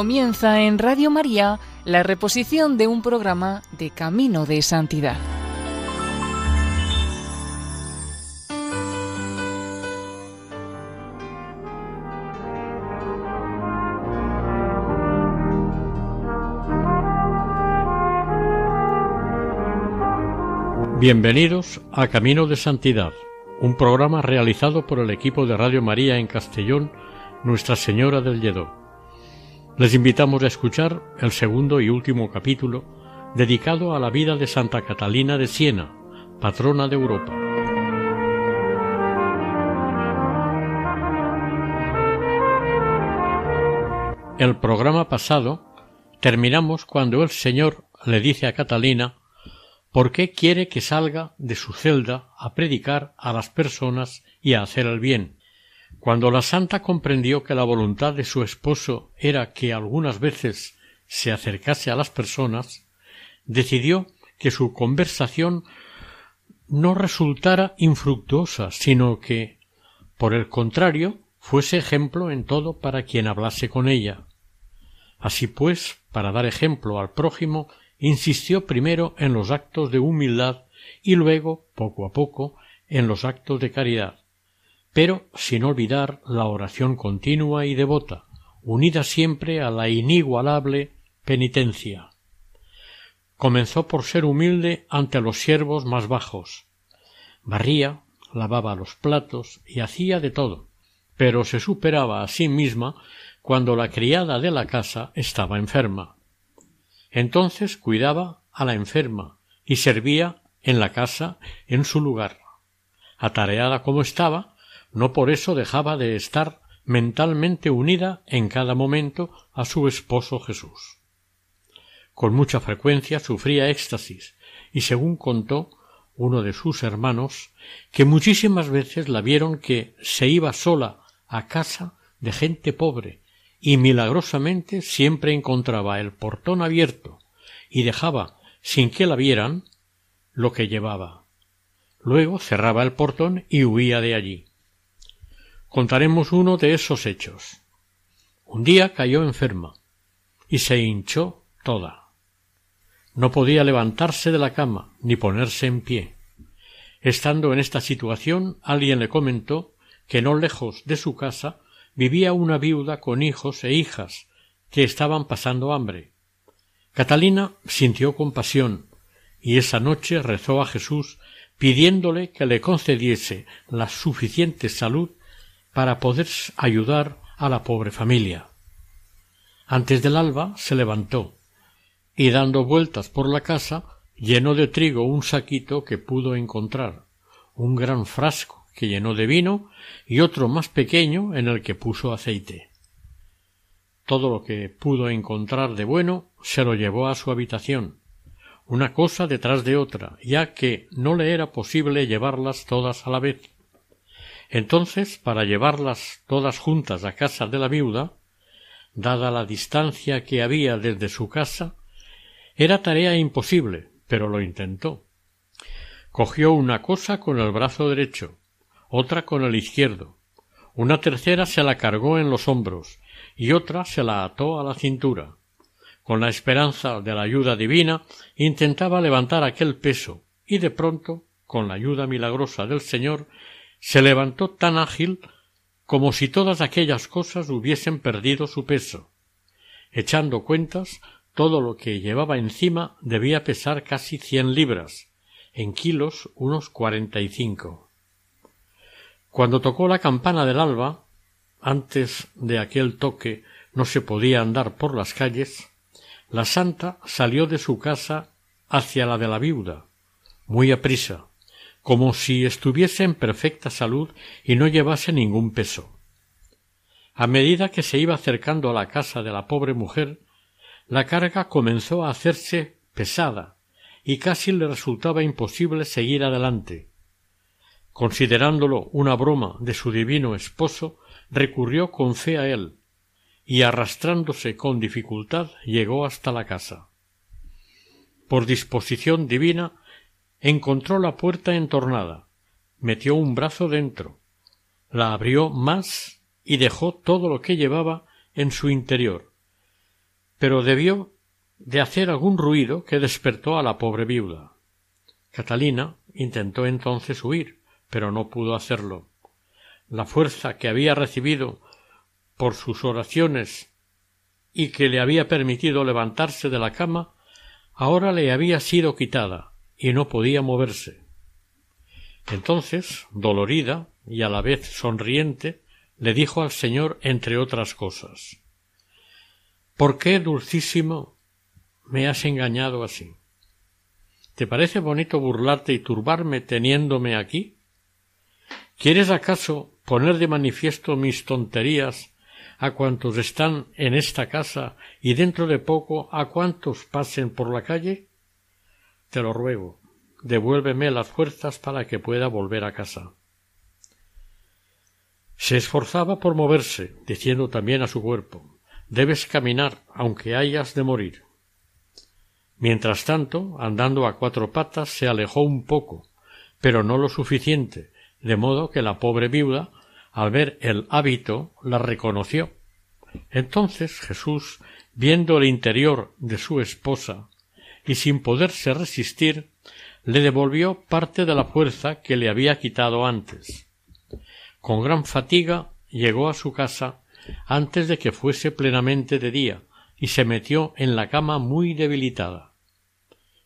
Comienza en Radio María la reposición de un programa de Camino de Santidad. Bienvenidos a Camino de Santidad, un programa realizado por el equipo de Radio María en Castellón, Nuestra Señora del Lledó les invitamos a escuchar el segundo y último capítulo dedicado a la vida de Santa Catalina de Siena, patrona de Europa. El programa pasado terminamos cuando el Señor le dice a Catalina por qué quiere que salga de su celda a predicar a las personas y a hacer el bien cuando la santa comprendió que la voluntad de su esposo era que algunas veces se acercase a las personas, decidió que su conversación no resultara infructuosa, sino que, por el contrario, fuese ejemplo en todo para quien hablase con ella. Así pues, para dar ejemplo al prójimo, insistió primero en los actos de humildad y luego, poco a poco, en los actos de caridad pero sin olvidar la oración continua y devota, unida siempre a la inigualable penitencia. Comenzó por ser humilde ante los siervos más bajos. Barría, lavaba los platos y hacía de todo, pero se superaba a sí misma cuando la criada de la casa estaba enferma. Entonces cuidaba a la enferma y servía en la casa en su lugar. Atareada como estaba, no por eso dejaba de estar mentalmente unida en cada momento a su esposo Jesús. Con mucha frecuencia sufría éxtasis y según contó uno de sus hermanos, que muchísimas veces la vieron que se iba sola a casa de gente pobre y milagrosamente siempre encontraba el portón abierto y dejaba, sin que la vieran, lo que llevaba. Luego cerraba el portón y huía de allí contaremos uno de esos hechos. Un día cayó enferma y se hinchó toda. No podía levantarse de la cama ni ponerse en pie. Estando en esta situación, alguien le comentó que no lejos de su casa vivía una viuda con hijos e hijas que estaban pasando hambre. Catalina sintió compasión y esa noche rezó a Jesús pidiéndole que le concediese la suficiente salud para poder ayudar a la pobre familia. Antes del alba se levantó, y dando vueltas por la casa, llenó de trigo un saquito que pudo encontrar, un gran frasco que llenó de vino y otro más pequeño en el que puso aceite. Todo lo que pudo encontrar de bueno se lo llevó a su habitación, una cosa detrás de otra, ya que no le era posible llevarlas todas a la vez entonces, para llevarlas todas juntas a casa de la viuda, dada la distancia que había desde su casa, era tarea imposible, pero lo intentó. Cogió una cosa con el brazo derecho, otra con el izquierdo, una tercera se la cargó en los hombros y otra se la ató a la cintura. Con la esperanza de la ayuda divina intentaba levantar aquel peso y de pronto, con la ayuda milagrosa del Señor, se levantó tan ágil como si todas aquellas cosas hubiesen perdido su peso. Echando cuentas, todo lo que llevaba encima debía pesar casi cien libras, en kilos unos cuarenta y cinco. Cuando tocó la campana del alba, antes de aquel toque no se podía andar por las calles, la santa salió de su casa hacia la de la viuda, muy aprisa, como si estuviese en perfecta salud y no llevase ningún peso. A medida que se iba acercando a la casa de la pobre mujer, la carga comenzó a hacerse pesada y casi le resultaba imposible seguir adelante. Considerándolo una broma de su divino esposo, recurrió con fe a él, y arrastrándose con dificultad llegó hasta la casa. Por disposición divina encontró la puerta entornada, metió un brazo dentro, la abrió más y dejó todo lo que llevaba en su interior. Pero debió de hacer algún ruido que despertó a la pobre viuda. Catalina intentó entonces huir, pero no pudo hacerlo. La fuerza que había recibido por sus oraciones y que le había permitido levantarse de la cama ahora le había sido quitada y no podía moverse. Entonces, dolorida y a la vez sonriente, le dijo al Señor, entre otras cosas ¿Por qué, dulcísimo, me has engañado así? ¿Te parece bonito burlarte y turbarme teniéndome aquí? ¿Quieres acaso poner de manifiesto mis tonterías a cuantos están en esta casa y dentro de poco a cuantos pasen por la calle? Te lo ruego, devuélveme las fuerzas para que pueda volver a casa. Se esforzaba por moverse, diciendo también a su cuerpo Debes caminar, aunque hayas de morir. Mientras tanto, andando a cuatro patas, se alejó un poco, pero no lo suficiente, de modo que la pobre viuda, al ver el hábito, la reconoció. Entonces Jesús, viendo el interior de su esposa, y sin poderse resistir, le devolvió parte de la fuerza que le había quitado antes. Con gran fatiga llegó a su casa antes de que fuese plenamente de día y se metió en la cama muy debilitada.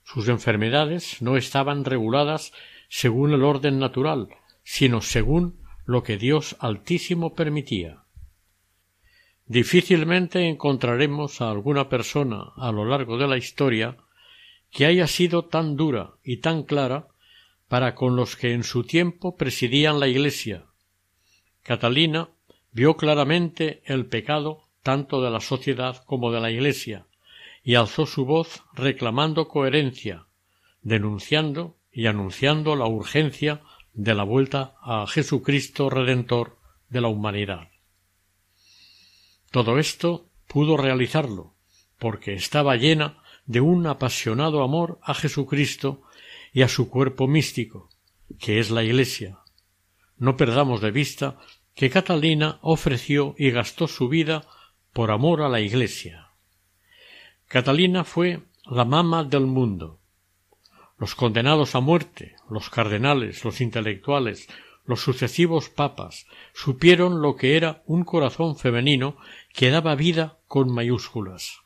Sus enfermedades no estaban reguladas según el orden natural, sino según lo que Dios Altísimo permitía. Difícilmente encontraremos a alguna persona a lo largo de la historia que haya sido tan dura y tan clara para con los que en su tiempo presidían la Iglesia. Catalina vio claramente el pecado tanto de la sociedad como de la Iglesia, y alzó su voz reclamando coherencia, denunciando y anunciando la urgencia de la vuelta a Jesucristo Redentor de la humanidad. Todo esto pudo realizarlo, porque estaba llena de un apasionado amor a Jesucristo y a su cuerpo místico, que es la Iglesia. No perdamos de vista que Catalina ofreció y gastó su vida por amor a la Iglesia. Catalina fue la mama del mundo. Los condenados a muerte, los cardenales, los intelectuales, los sucesivos papas supieron lo que era un corazón femenino que daba vida con mayúsculas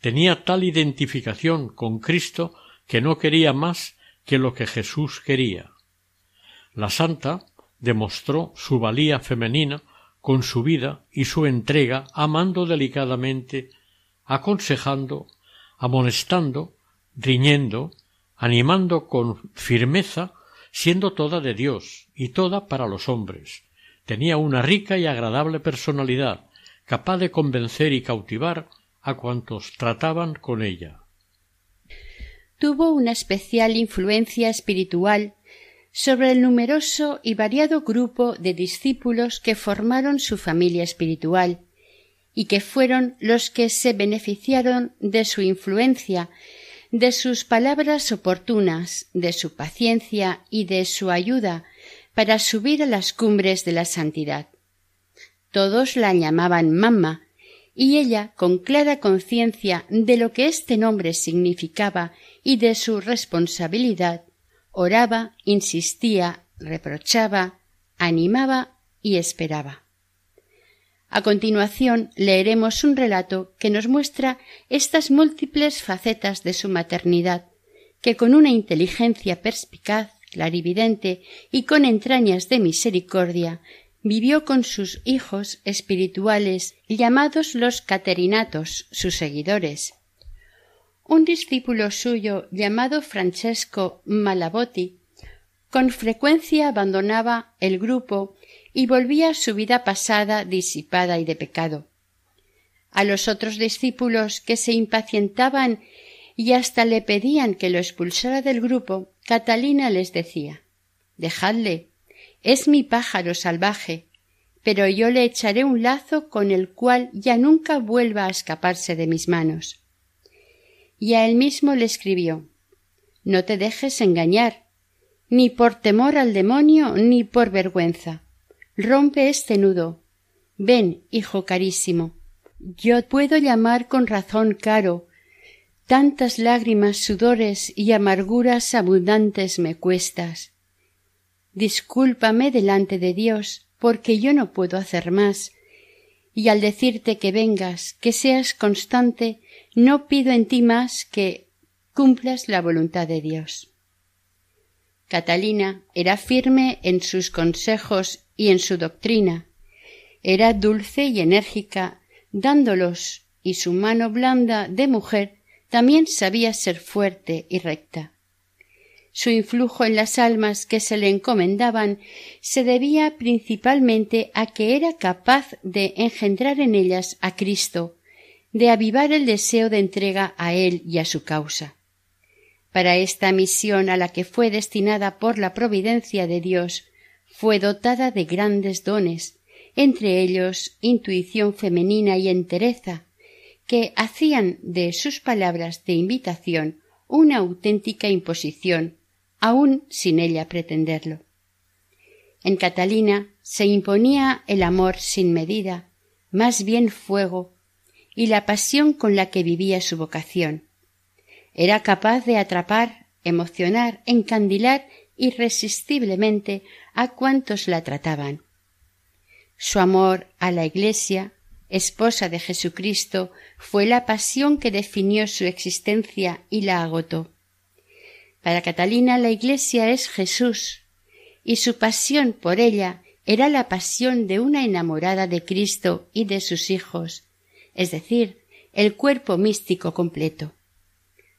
tenía tal identificación con Cristo que no quería más que lo que Jesús quería. La santa demostró su valía femenina con su vida y su entrega, amando delicadamente, aconsejando, amonestando, riñendo, animando con firmeza, siendo toda de Dios y toda para los hombres. Tenía una rica y agradable personalidad, capaz de convencer y cautivar a cuantos trataban con ella. Tuvo una especial influencia espiritual sobre el numeroso y variado grupo de discípulos que formaron su familia espiritual y que fueron los que se beneficiaron de su influencia, de sus palabras oportunas, de su paciencia y de su ayuda para subir a las cumbres de la santidad. Todos la llamaban mamá y ella, con clara conciencia de lo que este nombre significaba y de su responsabilidad, oraba, insistía, reprochaba, animaba y esperaba. A continuación leeremos un relato que nos muestra estas múltiples facetas de su maternidad, que con una inteligencia perspicaz, clarividente y con entrañas de misericordia vivió con sus hijos espirituales llamados los Caterinatos, sus seguidores. Un discípulo suyo llamado Francesco Malabotti con frecuencia abandonaba el grupo y volvía a su vida pasada disipada y de pecado. A los otros discípulos que se impacientaban y hasta le pedían que lo expulsara del grupo, Catalina les decía Dejadle, es mi pájaro salvaje, pero yo le echaré un lazo con el cual ya nunca vuelva a escaparse de mis manos. Y a él mismo le escribió No te dejes engañar, ni por temor al demonio, ni por vergüenza. Rompe este nudo. Ven, hijo carísimo. Yo puedo llamar con razón caro. Tantas lágrimas, sudores y amarguras abundantes me cuestas discúlpame delante de Dios, porque yo no puedo hacer más. Y al decirte que vengas, que seas constante, no pido en ti más que cumplas la voluntad de Dios. Catalina era firme en sus consejos y en su doctrina. Era dulce y enérgica, dándolos, y su mano blanda de mujer también sabía ser fuerte y recta. Su influjo en las almas que se le encomendaban se debía principalmente a que era capaz de engendrar en ellas a Cristo, de avivar el deseo de entrega a Él y a su causa. Para esta misión a la que fue destinada por la providencia de Dios, fue dotada de grandes dones, entre ellos intuición femenina y entereza, que hacían de sus palabras de invitación una auténtica imposición aun sin ella pretenderlo. En Catalina se imponía el amor sin medida, más bien fuego, y la pasión con la que vivía su vocación. Era capaz de atrapar, emocionar, encandilar irresistiblemente a cuantos la trataban. Su amor a la Iglesia, esposa de Jesucristo, fue la pasión que definió su existencia y la agotó. Para Catalina la Iglesia es Jesús, y su pasión por ella era la pasión de una enamorada de Cristo y de sus hijos, es decir, el cuerpo místico completo.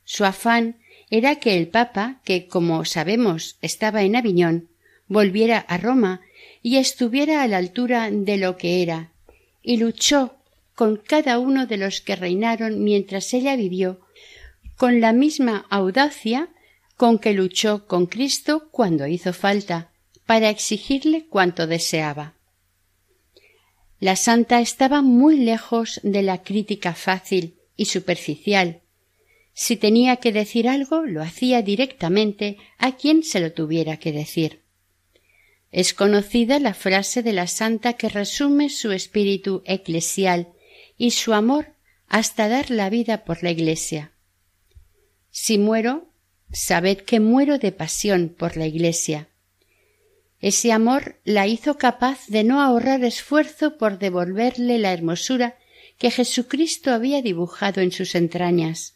Su afán era que el Papa, que como sabemos estaba en Aviñón, volviera a Roma y estuviera a la altura de lo que era, y luchó con cada uno de los que reinaron mientras ella vivió, con la misma audacia con que luchó con Cristo cuando hizo falta, para exigirle cuanto deseaba. La santa estaba muy lejos de la crítica fácil y superficial. Si tenía que decir algo, lo hacía directamente a quien se lo tuviera que decir. Es conocida la frase de la santa que resume su espíritu eclesial y su amor hasta dar la vida por la Iglesia. Si muero, Sabed que muero de pasión por la Iglesia. Ese amor la hizo capaz de no ahorrar esfuerzo por devolverle la hermosura que Jesucristo había dibujado en sus entrañas.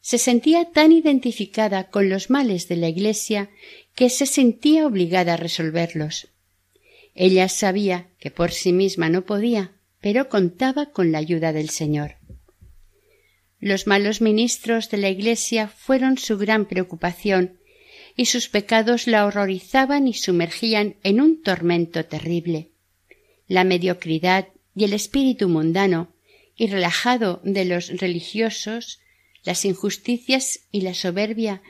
Se sentía tan identificada con los males de la Iglesia que se sentía obligada a resolverlos. Ella sabía que por sí misma no podía, pero contaba con la ayuda del Señor. Los malos ministros de la Iglesia fueron su gran preocupación, y sus pecados la horrorizaban y sumergían en un tormento terrible. La mediocridad y el espíritu mundano y relajado de los religiosos, las injusticias y la soberbia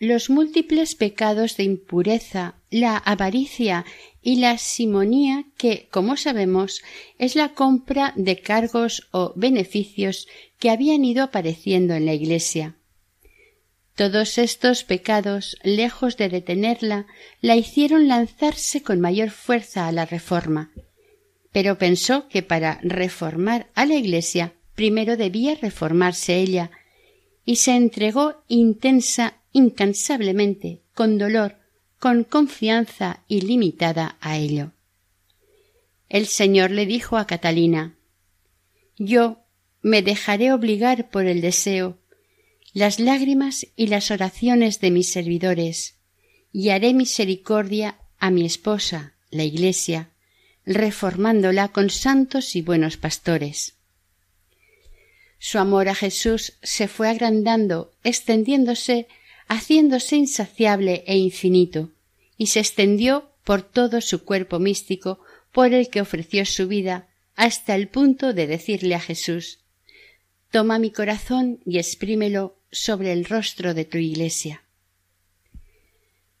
los múltiples pecados de impureza, la avaricia y la simonía que, como sabemos, es la compra de cargos o beneficios que habían ido apareciendo en la Iglesia. Todos estos pecados, lejos de detenerla, la hicieron lanzarse con mayor fuerza a la reforma. Pero pensó que para reformar a la Iglesia primero debía reformarse ella, y se entregó intensa, incansablemente, con dolor, con confianza ilimitada a ello. El Señor le dijo a Catalina Yo me dejaré obligar por el deseo, las lágrimas y las oraciones de mis servidores, y haré misericordia a mi esposa, la Iglesia, reformándola con santos y buenos pastores. Su amor a Jesús se fue agrandando, extendiéndose, haciéndose insaciable e infinito, y se extendió por todo su cuerpo místico por el que ofreció su vida, hasta el punto de decirle a Jesús Toma mi corazón y exprímelo sobre el rostro de tu iglesia.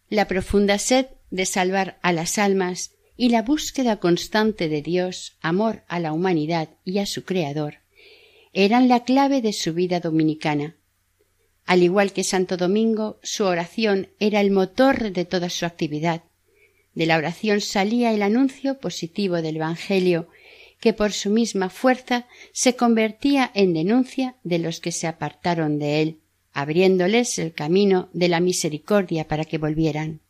La profunda sed de salvar a las almas y la búsqueda constante de Dios, amor a la humanidad y a su Creador, eran la clave de su vida dominicana. Al igual que Santo Domingo, su oración era el motor de toda su actividad. De la oración salía el anuncio positivo del Evangelio, que por su misma fuerza se convertía en denuncia de los que se apartaron de él, abriéndoles el camino de la misericordia para que volvieran.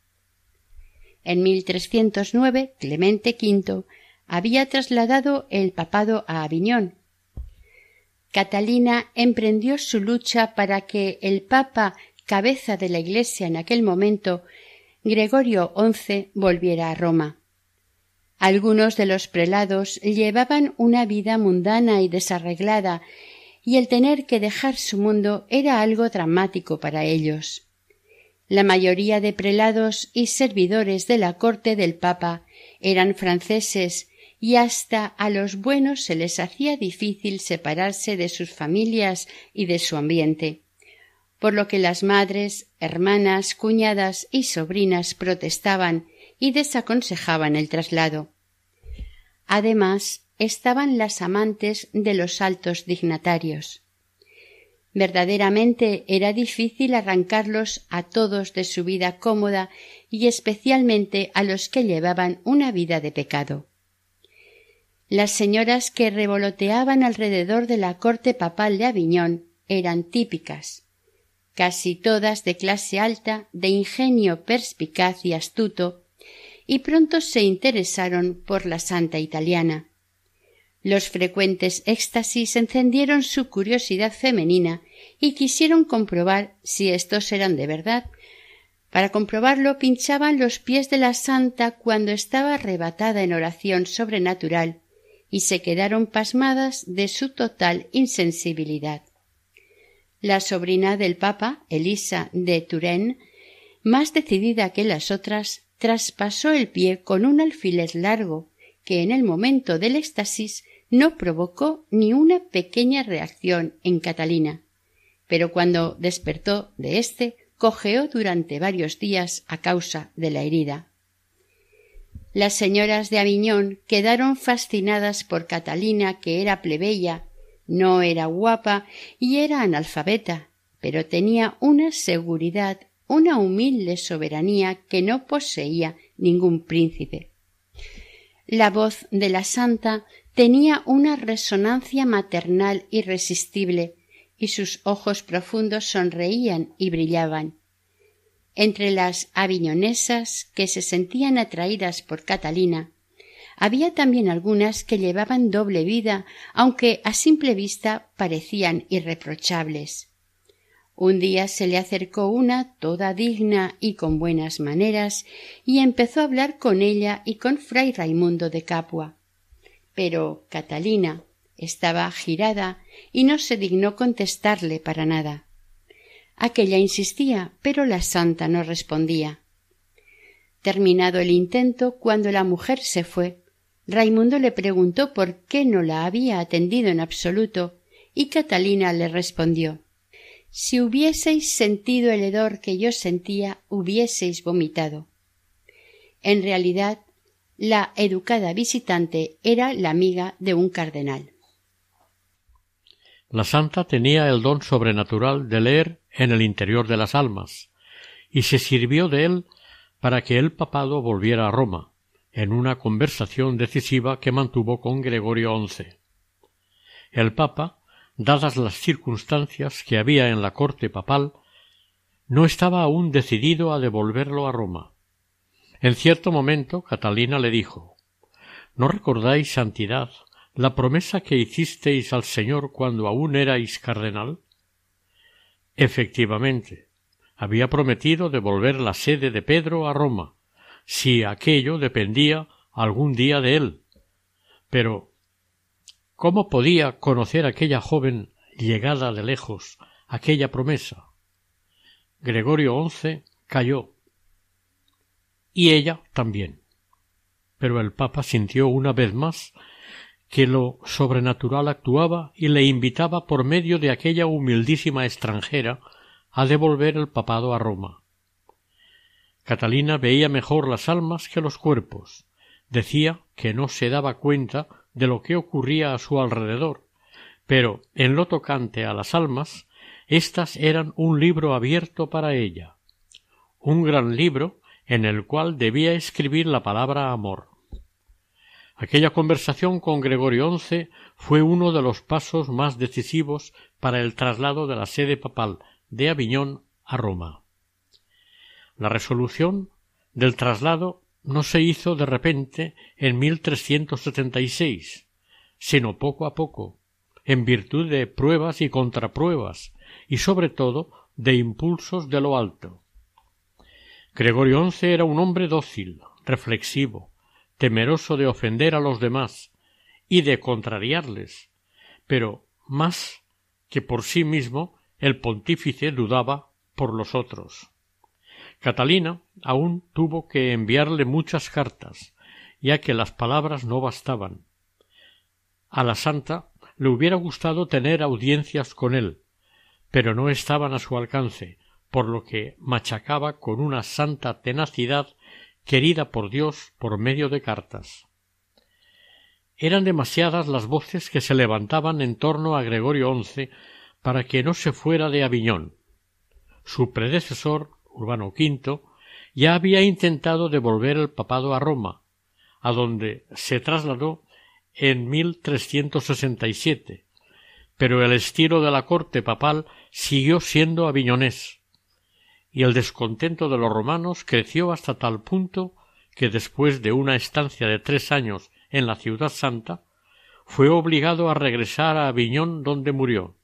En 1309, Clemente V había trasladado el papado a Aviñón Catalina emprendió su lucha para que el Papa, cabeza de la Iglesia en aquel momento, Gregorio XI, volviera a Roma. Algunos de los prelados llevaban una vida mundana y desarreglada, y el tener que dejar su mundo era algo dramático para ellos. La mayoría de prelados y servidores de la corte del Papa eran franceses y hasta a los buenos se les hacía difícil separarse de sus familias y de su ambiente, por lo que las madres, hermanas, cuñadas y sobrinas protestaban y desaconsejaban el traslado. Además, estaban las amantes de los altos dignatarios. Verdaderamente era difícil arrancarlos a todos de su vida cómoda y especialmente a los que llevaban una vida de pecado. Las señoras que revoloteaban alrededor de la corte papal de Aviñón eran típicas, casi todas de clase alta, de ingenio perspicaz y astuto, y pronto se interesaron por la santa italiana. Los frecuentes éxtasis encendieron su curiosidad femenina y quisieron comprobar si estos eran de verdad. Para comprobarlo pinchaban los pies de la santa cuando estaba arrebatada en oración sobrenatural y se quedaron pasmadas de su total insensibilidad. La sobrina del Papa, Elisa de Turenne, más decidida que las otras, traspasó el pie con un alfiler largo que en el momento del éxtasis no provocó ni una pequeña reacción en Catalina. Pero cuando despertó de éste, cojeó durante varios días a causa de la herida. Las señoras de Aviñón quedaron fascinadas por Catalina, que era plebeya, no era guapa y era analfabeta, pero tenía una seguridad, una humilde soberanía que no poseía ningún príncipe. La voz de la santa tenía una resonancia maternal irresistible, y sus ojos profundos sonreían y brillaban. Entre las aviñonesas que se sentían atraídas por Catalina, había también algunas que llevaban doble vida, aunque a simple vista parecían irreprochables. Un día se le acercó una, toda digna y con buenas maneras, y empezó a hablar con ella y con fray Raimundo de Capua. Pero Catalina estaba girada y no se dignó contestarle para nada. Aquella insistía, pero la santa no respondía. Terminado el intento, cuando la mujer se fue, Raimundo le preguntó por qué no la había atendido en absoluto, y Catalina le respondió Si hubieseis sentido el hedor que yo sentía, hubieseis vomitado. En realidad, la educada visitante era la amiga de un cardenal. La santa tenía el don sobrenatural de leer en el interior de las almas, y se sirvió de él para que el papado volviera a Roma, en una conversación decisiva que mantuvo con Gregorio XI. El papa, dadas las circunstancias que había en la corte papal, no estaba aún decidido a devolverlo a Roma. En cierto momento Catalina le dijo ¿No recordáis, Santidad, la promesa que hicisteis al Señor cuando aún erais cardenal? Efectivamente, había prometido devolver la sede de Pedro a Roma, si aquello dependía algún día de él. Pero ¿cómo podía conocer aquella joven llegada de lejos aquella promesa? Gregorio XI cayó y ella también. Pero el Papa sintió una vez más que lo sobrenatural actuaba y le invitaba por medio de aquella humildísima extranjera a devolver el papado a Roma. Catalina veía mejor las almas que los cuerpos. Decía que no se daba cuenta de lo que ocurría a su alrededor, pero en lo tocante a las almas, éstas eran un libro abierto para ella, un gran libro en el cual debía escribir la palabra amor. Aquella conversación con Gregorio XI fue uno de los pasos más decisivos para el traslado de la sede papal de Aviñón a Roma. La resolución del traslado no se hizo de repente en 1376, sino poco a poco, en virtud de pruebas y contrapruebas, y sobre todo de impulsos de lo alto. Gregorio XI era un hombre dócil, reflexivo, temeroso de ofender a los demás y de contrariarles, pero más que por sí mismo el pontífice dudaba por los otros. Catalina aún tuvo que enviarle muchas cartas, ya que las palabras no bastaban. A la santa le hubiera gustado tener audiencias con él, pero no estaban a su alcance, por lo que machacaba con una santa tenacidad querida por Dios por medio de cartas. Eran demasiadas las voces que se levantaban en torno a Gregorio XI para que no se fuera de Aviñón. Su predecesor, Urbano V, ya había intentado devolver el papado a Roma, a donde se trasladó en 1367, pero el estilo de la corte papal siguió siendo aviñonés, y el descontento de los romanos creció hasta tal punto que después de una estancia de tres años en la ciudad santa, fue obligado a regresar a Aviñón donde murió,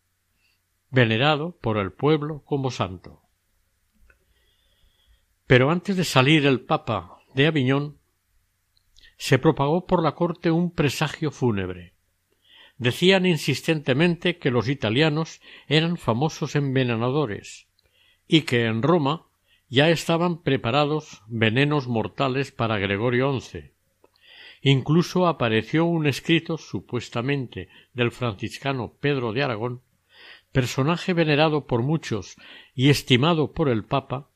venerado por el pueblo como santo. Pero antes de salir el Papa de Aviñón, se propagó por la corte un presagio fúnebre. Decían insistentemente que los italianos eran famosos envenenadores, y que en Roma ya estaban preparados venenos mortales para Gregorio XI. Incluso apareció un escrito supuestamente del franciscano Pedro de Aragón, personaje venerado por muchos y estimado por el Papa,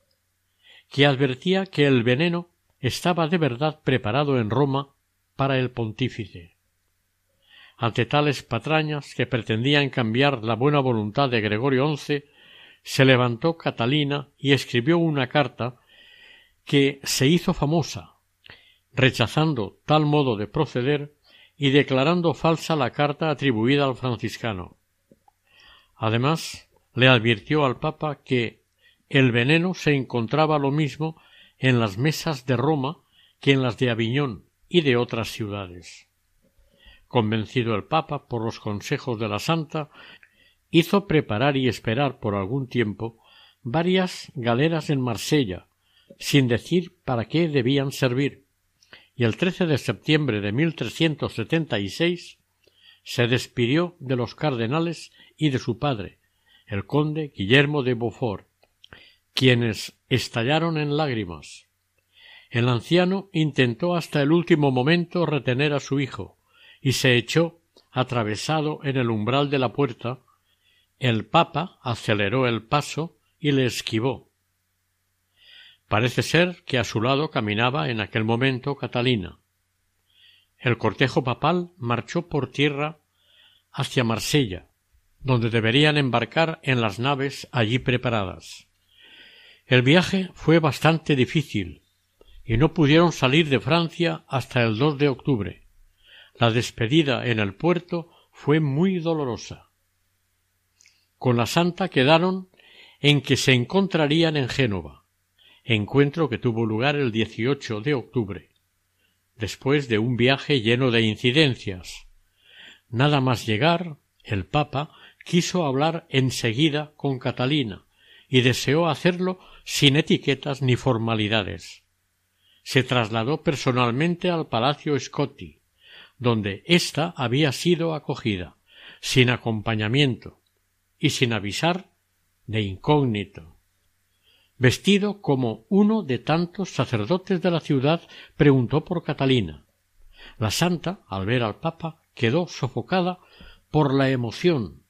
que advertía que el veneno estaba de verdad preparado en Roma para el pontífice. Ante tales patrañas que pretendían cambiar la buena voluntad de Gregorio XI se levantó Catalina y escribió una carta que se hizo famosa, rechazando tal modo de proceder y declarando falsa la carta atribuida al franciscano. Además, le advirtió al Papa que el veneno se encontraba lo mismo en las mesas de Roma que en las de Aviñón y de otras ciudades. Convencido el Papa por los consejos de la Santa, hizo preparar y esperar por algún tiempo varias galeras en Marsella, sin decir para qué debían servir, y el 13 de septiembre de 1376 se despidió de los cardenales y de su padre, el conde Guillermo de Beaufort, quienes estallaron en lágrimas. El anciano intentó hasta el último momento retener a su hijo, y se echó atravesado en el umbral de la puerta el Papa aceleró el paso y le esquivó. Parece ser que a su lado caminaba en aquel momento Catalina. El cortejo papal marchó por tierra hacia Marsella, donde deberían embarcar en las naves allí preparadas. El viaje fue bastante difícil y no pudieron salir de Francia hasta el 2 de octubre. La despedida en el puerto fue muy dolorosa con la santa quedaron en que se encontrarían en Génova, encuentro que tuvo lugar el 18 de octubre, después de un viaje lleno de incidencias. Nada más llegar, el Papa quiso hablar enseguida con Catalina y deseó hacerlo sin etiquetas ni formalidades. Se trasladó personalmente al Palacio Scotti, donde ésta había sido acogida, sin acompañamiento, sin avisar, de incógnito, vestido como uno de tantos sacerdotes de la ciudad, preguntó por Catalina. La santa, al ver al papa, quedó sofocada por la emoción.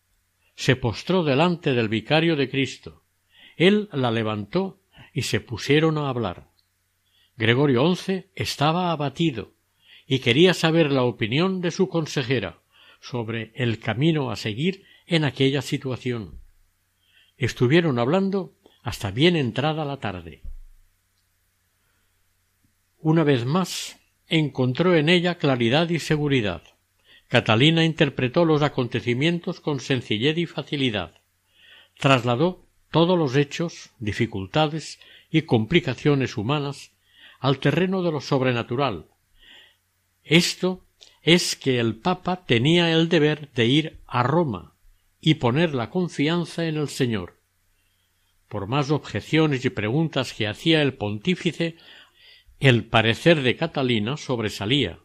Se postró delante del vicario de Cristo. Él la levantó y se pusieron a hablar. Gregorio XI estaba abatido y quería saber la opinión de su consejera sobre el camino a seguir en aquella situación. Estuvieron hablando hasta bien entrada la tarde. Una vez más encontró en ella claridad y seguridad. Catalina interpretó los acontecimientos con sencillez y facilidad. Trasladó todos los hechos, dificultades y complicaciones humanas al terreno de lo sobrenatural. Esto es que el Papa tenía el deber de ir a Roma, y poner la confianza en el Señor. Por más objeciones y preguntas que hacía el pontífice, el parecer de Catalina sobresalía.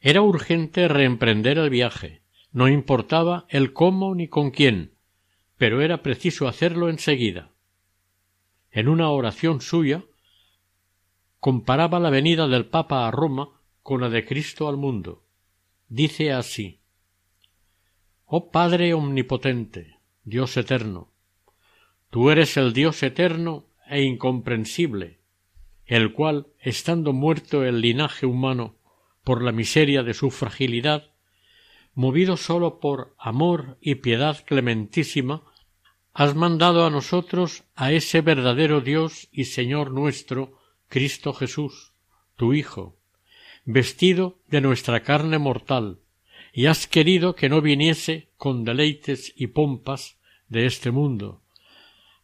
Era urgente reemprender el viaje, no importaba el cómo ni con quién, pero era preciso hacerlo enseguida. En una oración suya, comparaba la venida del Papa a Roma con la de Cristo al mundo. Dice así Oh Padre Omnipotente, Dios eterno, tú eres el Dios eterno e incomprensible, el cual, estando muerto el linaje humano por la miseria de su fragilidad, movido sólo por amor y piedad clementísima, has mandado a nosotros a ese verdadero Dios y Señor nuestro, Cristo Jesús, tu Hijo, vestido de nuestra carne mortal, y has querido que no viniese con deleites y pompas de este mundo,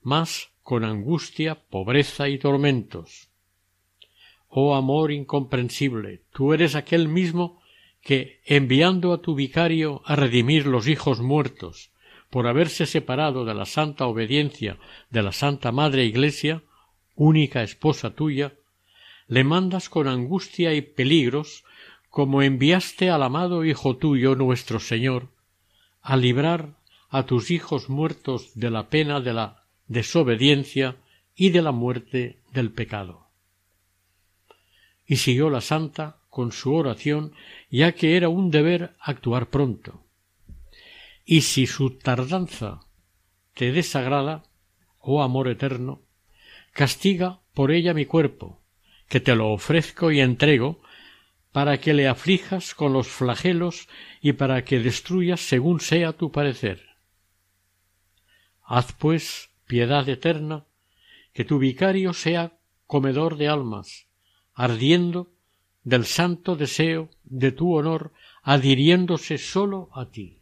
mas con angustia, pobreza y tormentos. Oh amor incomprensible, tú eres aquel mismo que, enviando a tu vicario a redimir los hijos muertos, por haberse separado de la santa obediencia de la Santa Madre Iglesia, única esposa tuya, le mandas con angustia y peligros como enviaste al amado Hijo tuyo nuestro Señor, a librar a tus hijos muertos de la pena de la desobediencia y de la muerte del pecado. Y siguió la santa con su oración, ya que era un deber actuar pronto. Y si su tardanza te desagrada, oh amor eterno, castiga por ella mi cuerpo, que te lo ofrezco y entrego para que le aflijas con los flagelos y para que destruyas según sea tu parecer. Haz, pues, piedad eterna, que tu vicario sea comedor de almas, ardiendo del santo deseo de tu honor, adhiriéndose sólo a ti.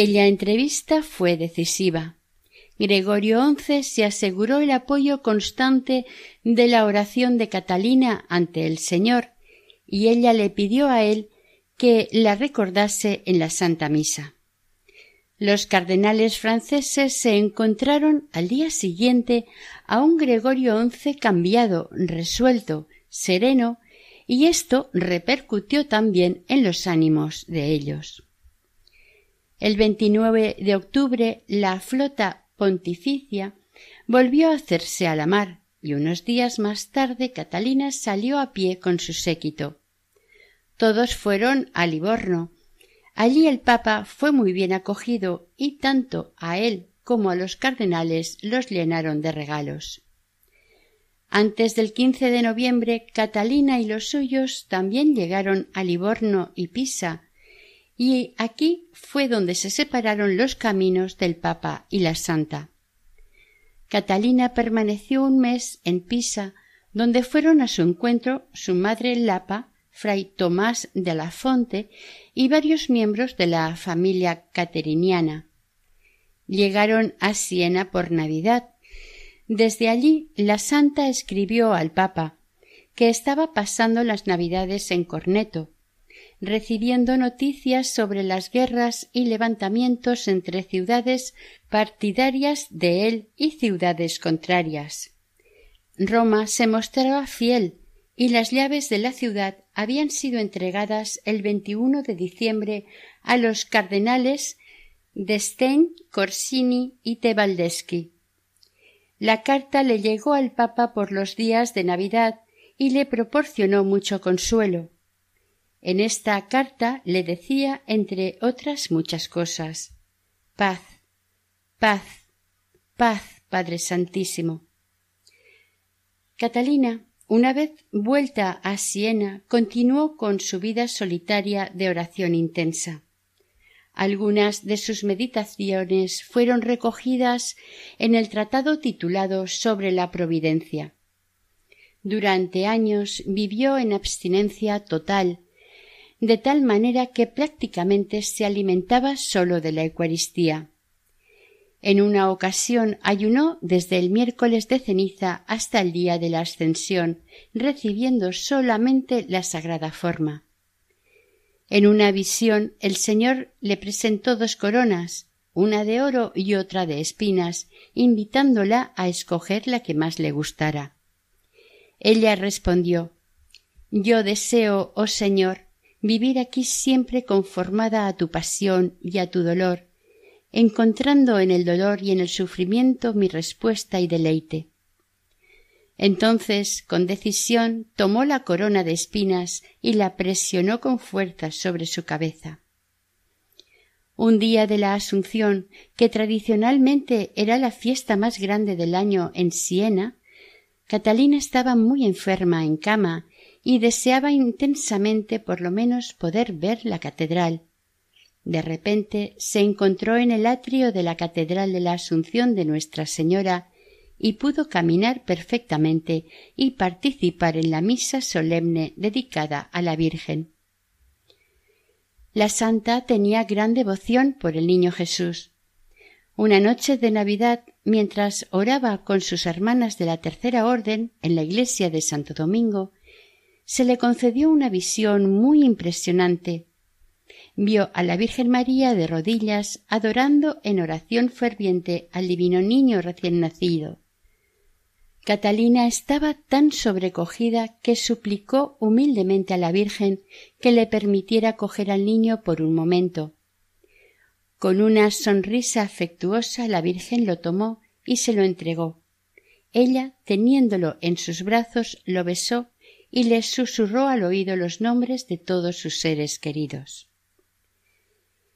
Aquella entrevista fue decisiva. Gregorio XI se aseguró el apoyo constante de la oración de Catalina ante el Señor, y ella le pidió a él que la recordase en la Santa Misa. Los cardenales franceses se encontraron al día siguiente a un Gregorio XI cambiado, resuelto, sereno, y esto repercutió también en los ánimos de ellos. El 29 de octubre la flota pontificia volvió a hacerse a la mar y unos días más tarde Catalina salió a pie con su séquito. Todos fueron a Livorno. Allí el Papa fue muy bien acogido y tanto a él como a los cardenales los llenaron de regalos. Antes del 15 de noviembre, Catalina y los suyos también llegaron a Livorno y Pisa, y aquí fue donde se separaron los caminos del Papa y la Santa. Catalina permaneció un mes en Pisa, donde fueron a su encuentro su madre Lapa, fray Tomás de la Fonte y varios miembros de la familia cateriniana. Llegaron a Siena por Navidad. Desde allí la santa escribió al Papa que estaba pasando las Navidades en Corneto, recibiendo noticias sobre las guerras y levantamientos entre ciudades partidarias de él y ciudades contrarias. Roma se mostraba fiel y las llaves de la ciudad habían sido entregadas el 21 de diciembre a los cardenales de Corsini y Tebaldeschi. La carta le llegó al Papa por los días de Navidad y le proporcionó mucho consuelo. En esta carta le decía, entre otras muchas cosas, paz, paz, paz, Padre Santísimo. Catalina, una vez vuelta a Siena, continuó con su vida solitaria de oración intensa. Algunas de sus meditaciones fueron recogidas en el tratado titulado Sobre la Providencia. Durante años vivió en abstinencia total, de tal manera que prácticamente se alimentaba sólo de la Eucaristía. En una ocasión ayunó desde el miércoles de ceniza hasta el día de la ascensión, recibiendo solamente la sagrada forma. En una visión el Señor le presentó dos coronas, una de oro y otra de espinas, invitándola a escoger la que más le gustara. Ella respondió Yo deseo, oh Señor, vivir aquí siempre conformada a tu pasión y a tu dolor, encontrando en el dolor y en el sufrimiento mi respuesta y deleite. Entonces, con decisión, tomó la corona de espinas y la presionó con fuerza sobre su cabeza. Un día de la Asunción, que tradicionalmente era la fiesta más grande del año en Siena, Catalina estaba muy enferma en cama y deseaba intensamente por lo menos poder ver la catedral. De repente se encontró en el atrio de la Catedral de la Asunción de Nuestra Señora y pudo caminar perfectamente y participar en la misa solemne dedicada a la Virgen. La santa tenía gran devoción por el niño Jesús. Una noche de Navidad, mientras oraba con sus hermanas de la Tercera Orden en la iglesia de Santo Domingo, se le concedió una visión muy impresionante. Vio a la Virgen María de rodillas adorando en oración ferviente al divino niño recién nacido. Catalina estaba tan sobrecogida que suplicó humildemente a la Virgen que le permitiera coger al niño por un momento. Con una sonrisa afectuosa la Virgen lo tomó y se lo entregó. Ella, teniéndolo en sus brazos, lo besó y les susurró al oído los nombres de todos sus seres queridos.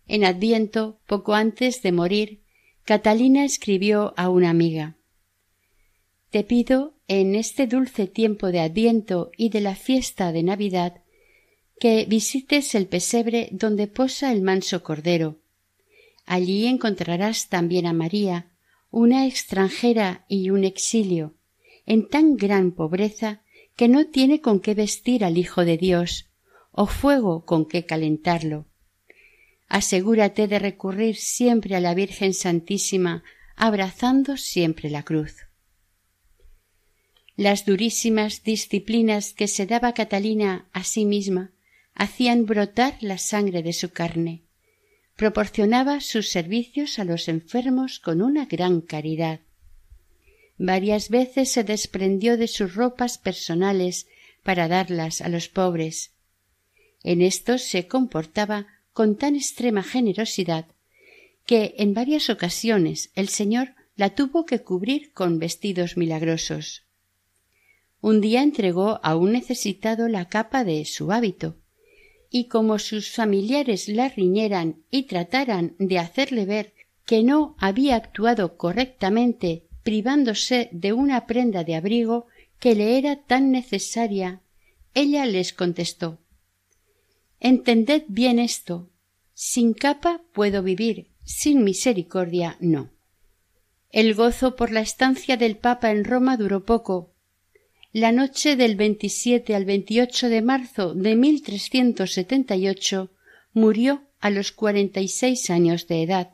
En Adviento, poco antes de morir, Catalina escribió a una amiga Te pido, en este dulce tiempo de Adviento y de la fiesta de Navidad, que visites el pesebre donde posa el manso Cordero. Allí encontrarás también a María, una extranjera y un exilio, en tan gran pobreza que no tiene con qué vestir al Hijo de Dios, o fuego con qué calentarlo. Asegúrate de recurrir siempre a la Virgen Santísima, abrazando siempre la cruz. Las durísimas disciplinas que se daba Catalina a sí misma hacían brotar la sangre de su carne. Proporcionaba sus servicios a los enfermos con una gran caridad. Varias veces se desprendió de sus ropas personales para darlas a los pobres. En esto se comportaba con tan extrema generosidad que en varias ocasiones el Señor la tuvo que cubrir con vestidos milagrosos. Un día entregó a un necesitado la capa de su hábito, y como sus familiares la riñeran y trataran de hacerle ver que no había actuado correctamente privándose de una prenda de abrigo que le era tan necesaria, ella les contestó Entended bien esto. Sin capa puedo vivir, sin misericordia no. El gozo por la estancia del Papa en Roma duró poco. La noche del 27 al 28 de marzo de 1378 murió a los cuarenta y seis años de edad.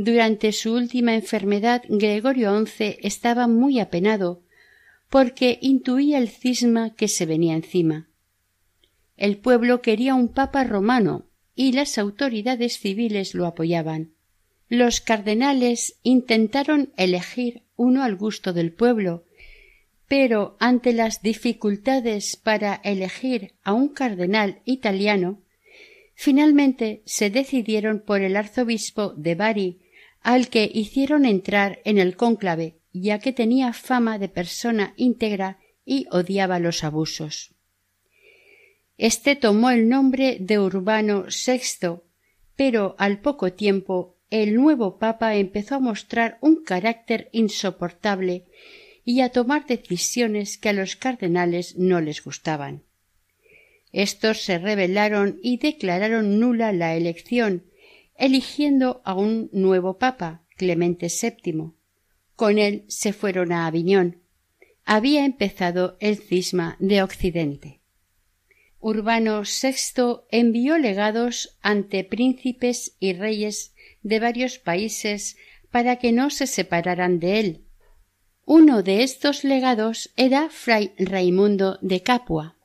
Durante su última enfermedad, Gregorio XI estaba muy apenado, porque intuía el cisma que se venía encima. El pueblo quería un papa romano y las autoridades civiles lo apoyaban. Los cardenales intentaron elegir uno al gusto del pueblo, pero ante las dificultades para elegir a un cardenal italiano, finalmente se decidieron por el arzobispo de Bari, al que hicieron entrar en el cónclave, ya que tenía fama de persona íntegra y odiaba los abusos. Este tomó el nombre de Urbano VI, pero al poco tiempo el nuevo papa empezó a mostrar un carácter insoportable y a tomar decisiones que a los cardenales no les gustaban. Estos se rebelaron y declararon nula la elección, eligiendo a un nuevo papa, Clemente VII. Con él se fueron a Aviñón. Había empezado el cisma de Occidente. Urbano VI envió legados ante príncipes y reyes de varios países para que no se separaran de él. Uno de estos legados era fray Raimundo de Capua.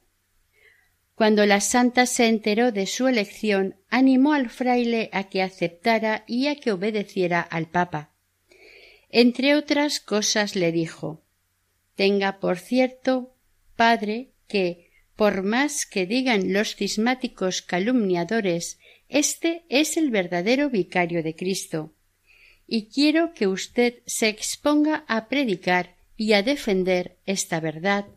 Cuando la santa se enteró de su elección, animó al fraile a que aceptara y a que obedeciera al papa. Entre otras cosas le dijo Tenga por cierto, padre, que, por más que digan los cismáticos calumniadores, este es el verdadero vicario de Cristo. Y quiero que usted se exponga a predicar y a defender esta verdad,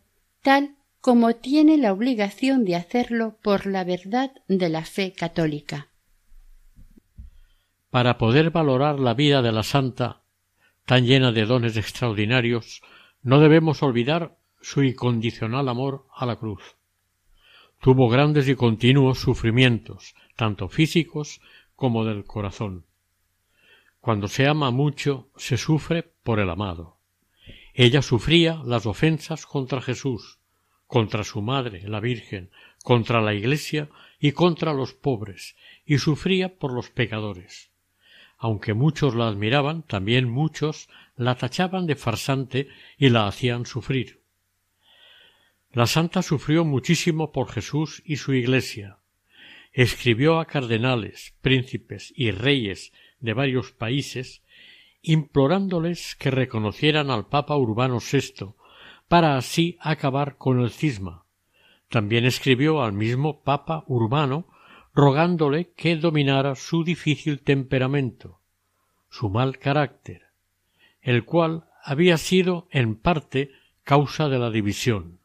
tal como tiene la obligación de hacerlo por la verdad de la fe católica. Para poder valorar la vida de la santa, tan llena de dones extraordinarios, no debemos olvidar su incondicional amor a la cruz. Tuvo grandes y continuos sufrimientos, tanto físicos como del corazón. Cuando se ama mucho, se sufre por el amado. Ella sufría las ofensas contra Jesús, contra su madre, la Virgen, contra la Iglesia y contra los pobres, y sufría por los pecadores. Aunque muchos la admiraban, también muchos la tachaban de farsante y la hacían sufrir. La santa sufrió muchísimo por Jesús y su Iglesia. Escribió a cardenales, príncipes y reyes de varios países, implorándoles que reconocieran al Papa Urbano VI para así acabar con el cisma. También escribió al mismo Papa Urbano rogándole que dominara su difícil temperamento, su mal carácter, el cual había sido en parte causa de la división.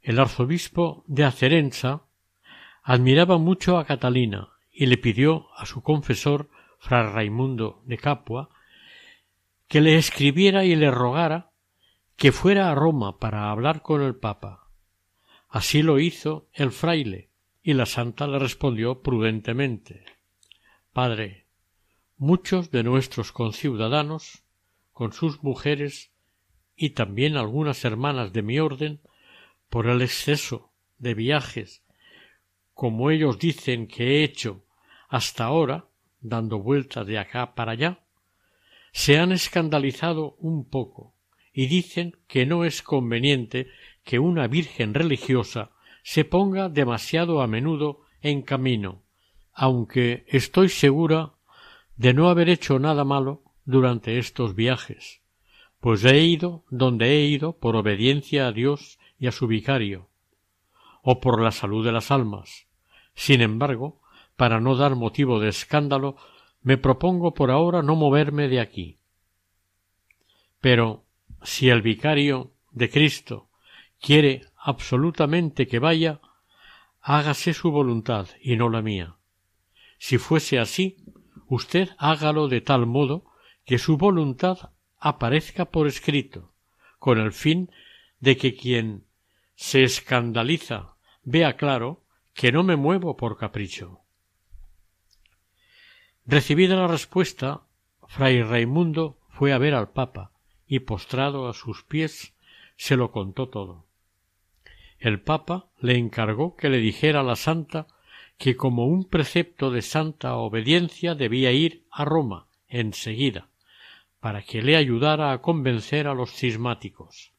El arzobispo de Acerenza admiraba mucho a Catalina y le pidió a su confesor, Fra Raimundo de Capua, que le escribiera y le rogara que fuera a Roma para hablar con el Papa. Así lo hizo el fraile, y la santa le respondió prudentemente Padre, muchos de nuestros conciudadanos, con sus mujeres y también algunas hermanas de mi orden, por el exceso de viajes, como ellos dicen que he hecho hasta ahora, dando vueltas de acá para allá, se han escandalizado un poco y dicen que no es conveniente que una virgen religiosa se ponga demasiado a menudo en camino, aunque estoy segura de no haber hecho nada malo durante estos viajes, pues he ido donde he ido por obediencia a Dios y a su vicario, o por la salud de las almas. Sin embargo, para no dar motivo de escándalo, me propongo por ahora no moverme de aquí. Pero si el vicario de Cristo quiere absolutamente que vaya, hágase su voluntad y no la mía. Si fuese así, usted hágalo de tal modo que su voluntad aparezca por escrito, con el fin de que quien se escandaliza vea claro que no me muevo por capricho. Recibida la respuesta, fray Raimundo fue a ver al Papa y postrado a sus pies se lo contó todo. El Papa le encargó que le dijera a la santa que como un precepto de santa obediencia debía ir a Roma en seguida para que le ayudara a convencer a los cismáticos.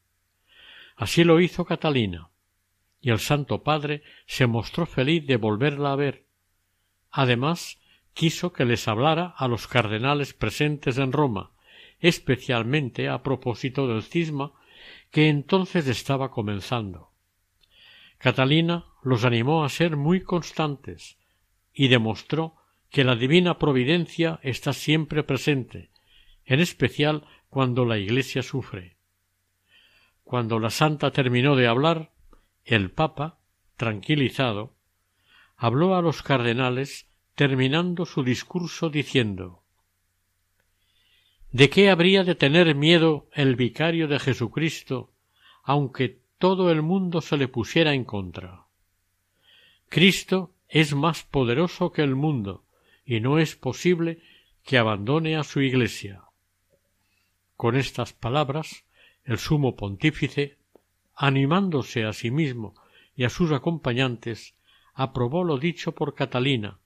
Así lo hizo Catalina, y el Santo Padre se mostró feliz de volverla a ver. Además, quiso que les hablara a los cardenales presentes en Roma, especialmente a propósito del cisma que entonces estaba comenzando. Catalina los animó a ser muy constantes y demostró que la divina providencia está siempre presente, en especial cuando la Iglesia sufre. Cuando la santa terminó de hablar, el Papa, tranquilizado, habló a los cardenales terminando su discurso diciendo ¿De qué habría de tener miedo el vicario de Jesucristo, aunque todo el mundo se le pusiera en contra? Cristo es más poderoso que el mundo, y no es posible que abandone a su Iglesia. Con estas palabras, el sumo pontífice, animándose a sí mismo y a sus acompañantes, aprobó lo dicho por Catalina,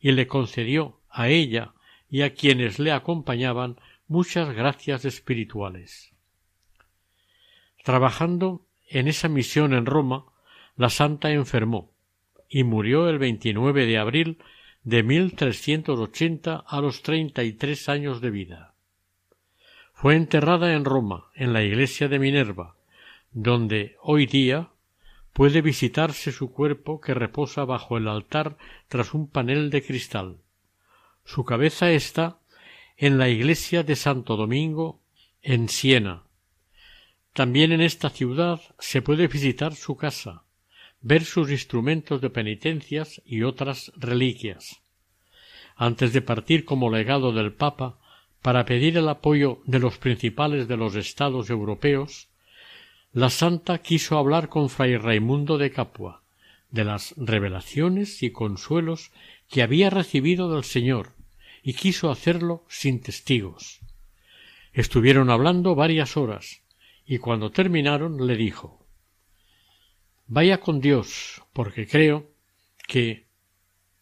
y le concedió a ella y a quienes le acompañaban muchas gracias espirituales. Trabajando en esa misión en Roma, la santa enfermó y murió el 29 de abril de 1380 a los 33 años de vida. Fue enterrada en Roma, en la iglesia de Minerva, donde hoy día puede visitarse su cuerpo que reposa bajo el altar tras un panel de cristal. Su cabeza está en la iglesia de Santo Domingo, en Siena. También en esta ciudad se puede visitar su casa, ver sus instrumentos de penitencias y otras reliquias. Antes de partir como legado del Papa para pedir el apoyo de los principales de los estados europeos, la santa quiso hablar con fray Raimundo de Capua de las revelaciones y consuelos que había recibido del Señor y quiso hacerlo sin testigos. Estuvieron hablando varias horas, y cuando terminaron le dijo Vaya con Dios, porque creo que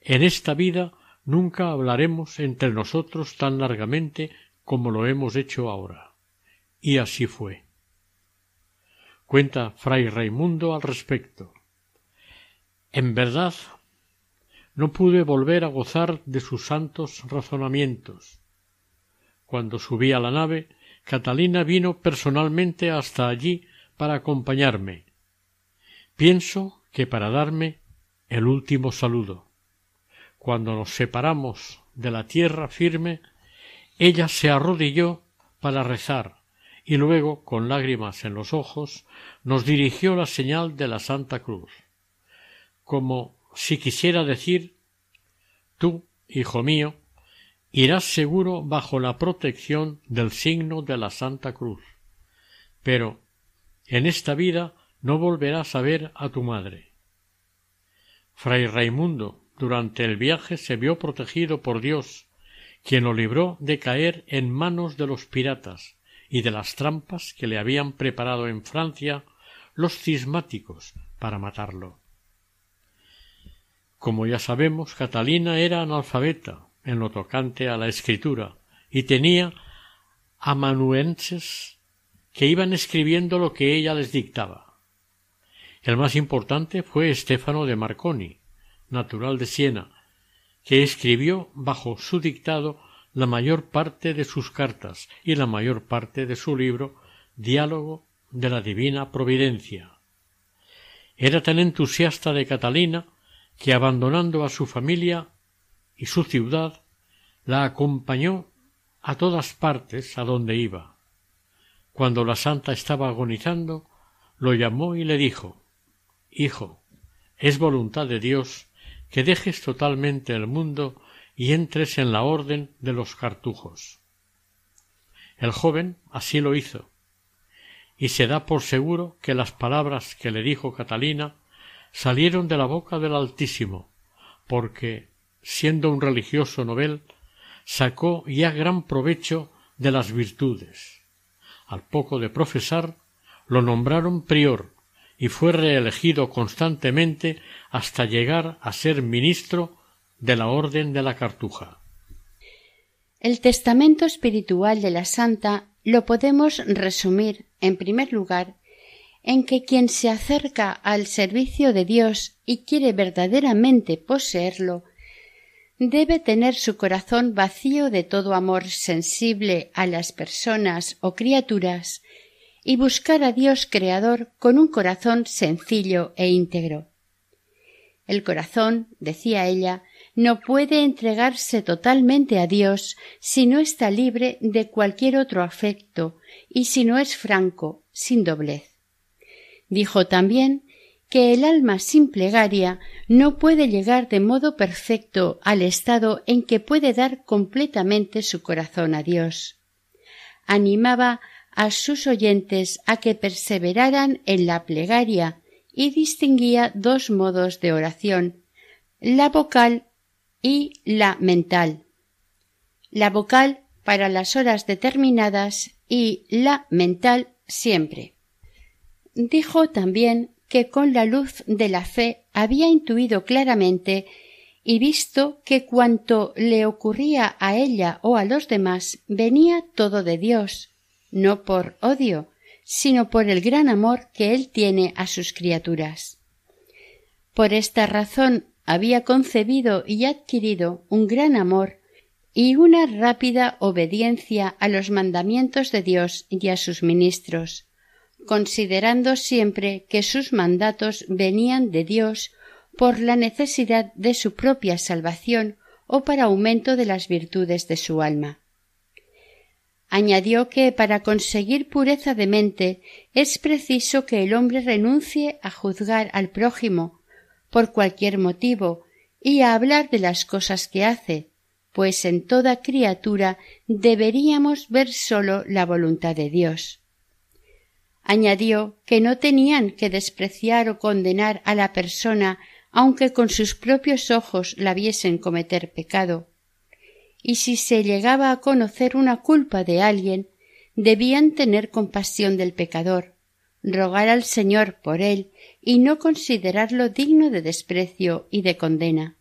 en esta vida nunca hablaremos entre nosotros tan largamente como lo hemos hecho ahora. Y así fue. Cuenta Fray Raimundo al respecto. En verdad no pude volver a gozar de sus santos razonamientos. Cuando subí a la nave, Catalina vino personalmente hasta allí para acompañarme. Pienso que para darme el último saludo. Cuando nos separamos de la tierra firme, ella se arrodilló para rezar y luego, con lágrimas en los ojos, nos dirigió la señal de la Santa Cruz. Como si quisiera decir Tú, hijo mío, irás seguro bajo la protección del signo de la Santa Cruz. Pero en esta vida no volverás a ver a tu madre. Fray Raimundo durante el viaje se vio protegido por Dios, quien lo libró de caer en manos de los piratas y de las trampas que le habían preparado en Francia los cismáticos para matarlo. Como ya sabemos, Catalina era analfabeta en lo tocante a la escritura y tenía amanuenses que iban escribiendo lo que ella les dictaba. El más importante fue Stefano de Marconi, natural de Siena, que escribió bajo su dictado la mayor parte de sus cartas y la mayor parte de su libro Diálogo de la Divina Providencia. Era tan entusiasta de Catalina que abandonando a su familia y su ciudad, la acompañó a todas partes a donde iba. Cuando la santa estaba agonizando, lo llamó y le dijo Hijo, es voluntad de Dios que dejes totalmente el mundo y entres en la orden de los cartujos. El joven así lo hizo, y se da por seguro que las palabras que le dijo Catalina salieron de la boca del Altísimo, porque, siendo un religioso novel, sacó ya gran provecho de las virtudes. Al poco de profesar, lo nombraron prior y fue reelegido constantemente hasta llegar a ser ministro de la Orden de la Cartuja. El testamento espiritual de la santa lo podemos resumir, en primer lugar, en que quien se acerca al servicio de Dios y quiere verdaderamente poseerlo, debe tener su corazón vacío de todo amor sensible a las personas o criaturas y buscar a Dios Creador con un corazón sencillo e íntegro. El corazón, decía ella, no puede entregarse totalmente a Dios si no está libre de cualquier otro afecto y si no es franco, sin doblez. Dijo también que el alma sin plegaria no puede llegar de modo perfecto al estado en que puede dar completamente su corazón a Dios. Animaba a sus oyentes a que perseveraran en la plegaria y distinguía dos modos de oración, la vocal y la mental. La vocal para las horas determinadas y la mental siempre dijo también que con la luz de la fe había intuido claramente y visto que cuanto le ocurría a ella o a los demás venía todo de Dios, no por odio, sino por el gran amor que él tiene a sus criaturas. Por esta razón había concebido y adquirido un gran amor y una rápida obediencia a los mandamientos de Dios y a sus ministros, considerando siempre que sus mandatos venían de Dios por la necesidad de su propia salvación o para aumento de las virtudes de su alma. Añadió que para conseguir pureza de mente es preciso que el hombre renuncie a juzgar al prójimo por cualquier motivo y a hablar de las cosas que hace, pues en toda criatura deberíamos ver sólo la voluntad de Dios. Añadió que no tenían que despreciar o condenar a la persona aunque con sus propios ojos la viesen cometer pecado. Y si se llegaba a conocer una culpa de alguien, debían tener compasión del pecador, rogar al Señor por él y no considerarlo digno de desprecio y de condena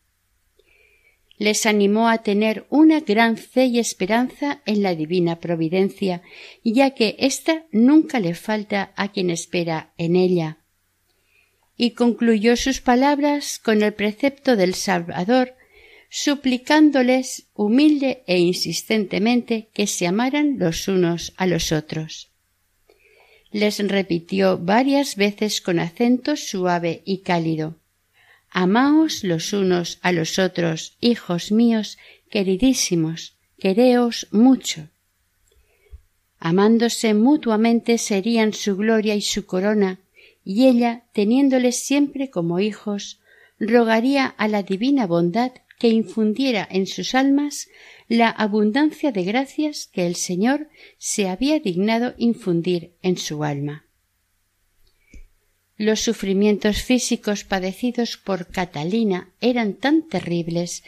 les animó a tener una gran fe y esperanza en la divina providencia, ya que ésta nunca le falta a quien espera en ella. Y concluyó sus palabras con el precepto del Salvador, suplicándoles humilde e insistentemente que se amaran los unos a los otros les repitió varias veces con acento suave y cálido Amaos los unos a los otros, hijos míos, queridísimos, quereos mucho. Amándose mutuamente serían su gloria y su corona, y ella, teniéndoles siempre como hijos, rogaría a la divina bondad que infundiera en sus almas la abundancia de gracias que el Señor se había dignado infundir en su alma. Los sufrimientos físicos padecidos por Catalina eran tan terribles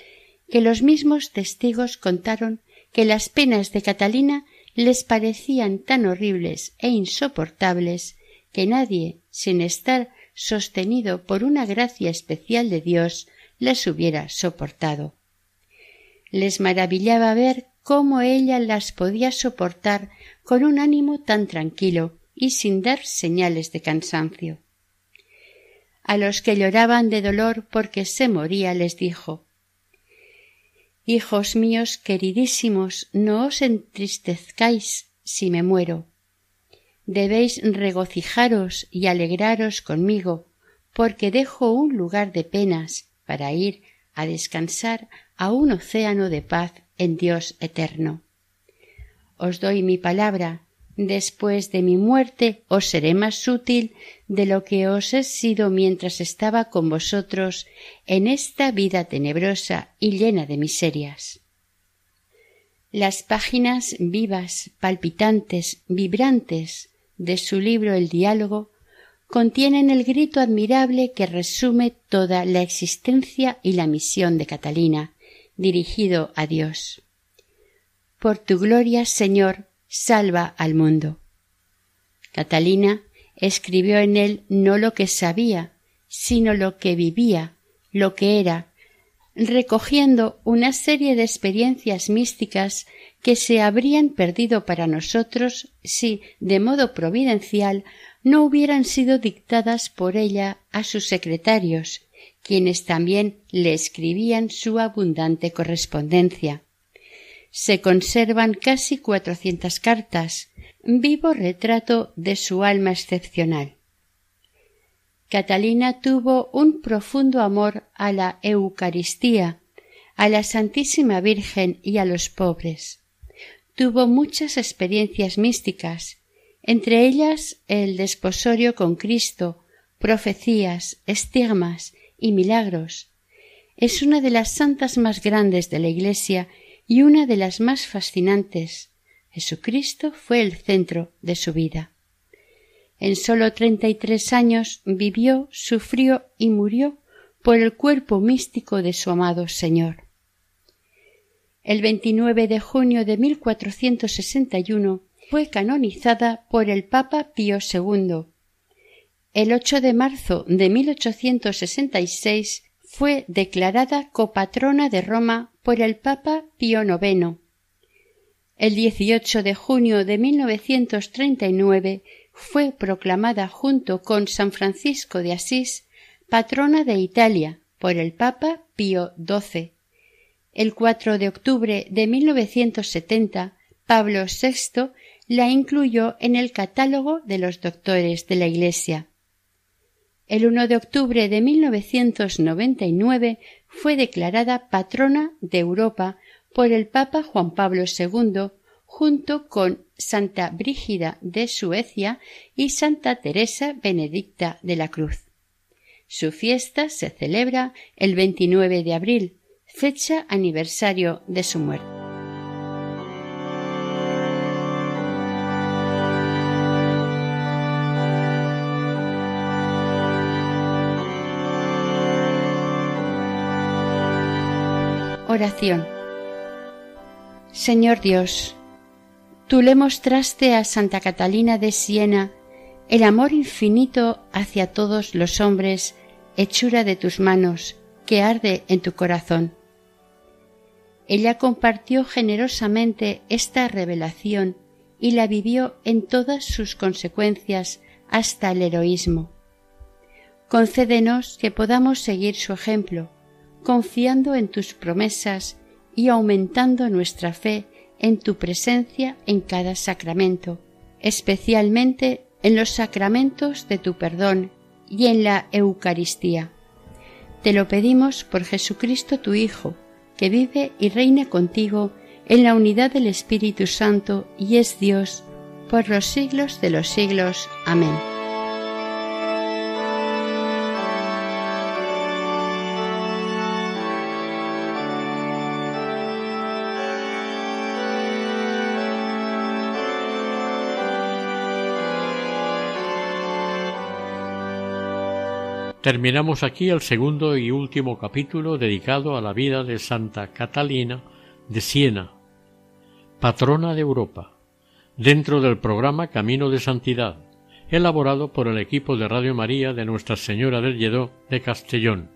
que los mismos testigos contaron que las penas de Catalina les parecían tan horribles e insoportables que nadie, sin estar sostenido por una gracia especial de Dios, las hubiera soportado. Les maravillaba ver cómo ella las podía soportar con un ánimo tan tranquilo y sin dar señales de cansancio a los que lloraban de dolor porque se moría les dijo Hijos míos queridísimos, no os entristezcáis si me muero. Debéis regocijaros y alegraros conmigo, porque dejo un lugar de penas para ir a descansar a un océano de paz en Dios eterno. Os doy mi palabra Después de mi muerte os seré más útil de lo que os he sido mientras estaba con vosotros en esta vida tenebrosa y llena de miserias. Las páginas vivas, palpitantes, vibrantes de su libro El diálogo contienen el grito admirable que resume toda la existencia y la misión de Catalina, dirigido a Dios. Por tu gloria, Señor, salva al mundo. Catalina escribió en él no lo que sabía, sino lo que vivía, lo que era, recogiendo una serie de experiencias místicas que se habrían perdido para nosotros si, de modo providencial, no hubieran sido dictadas por ella a sus secretarios, quienes también le escribían su abundante correspondencia se conservan casi cuatrocientas cartas, vivo retrato de su alma excepcional. Catalina tuvo un profundo amor a la Eucaristía, a la Santísima Virgen y a los pobres. Tuvo muchas experiencias místicas, entre ellas el desposorio con Cristo, profecías, estigmas y milagros. Es una de las santas más grandes de la Iglesia y una de las más fascinantes. Jesucristo fue el centro de su vida. En sólo treinta y tres años vivió, sufrió y murió por el cuerpo místico de su amado Señor. El 29 de junio de 1461 fue canonizada por el Papa Pío II. El ocho de marzo de 1866 fue declarada copatrona de Roma por el Papa Pío IX. El 18 de junio de 1939 fue proclamada junto con San Francisco de Asís patrona de Italia por el Papa Pío XII. El 4 de octubre de 1970, Pablo VI la incluyó en el catálogo de los doctores de la Iglesia. El 1 de octubre de 1999 fue declarada patrona de Europa por el Papa Juan Pablo II junto con Santa Brígida de Suecia y Santa Teresa Benedicta de la Cruz. Su fiesta se celebra el 29 de abril, fecha aniversario de su muerte. Oración. Señor Dios, tú le mostraste a Santa Catalina de Siena el amor infinito hacia todos los hombres, hechura de tus manos, que arde en tu corazón. Ella compartió generosamente esta revelación y la vivió en todas sus consecuencias hasta el heroísmo. Concédenos que podamos seguir su ejemplo confiando en tus promesas y aumentando nuestra fe en tu presencia en cada sacramento, especialmente en los sacramentos de tu perdón y en la Eucaristía. Te lo pedimos por Jesucristo tu Hijo, que vive y reina contigo en la unidad del Espíritu Santo y es Dios, por los siglos de los siglos. Amén. Terminamos aquí el segundo y último capítulo dedicado a la vida de Santa Catalina de Siena, patrona de Europa, dentro del programa Camino de Santidad, elaborado por el equipo de Radio María de Nuestra Señora del Lledó de Castellón.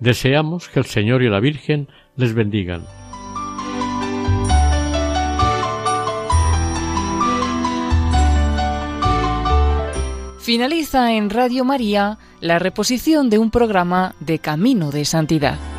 Deseamos que el Señor y la Virgen les bendigan. Finaliza en Radio María la reposición de un programa de Camino de Santidad.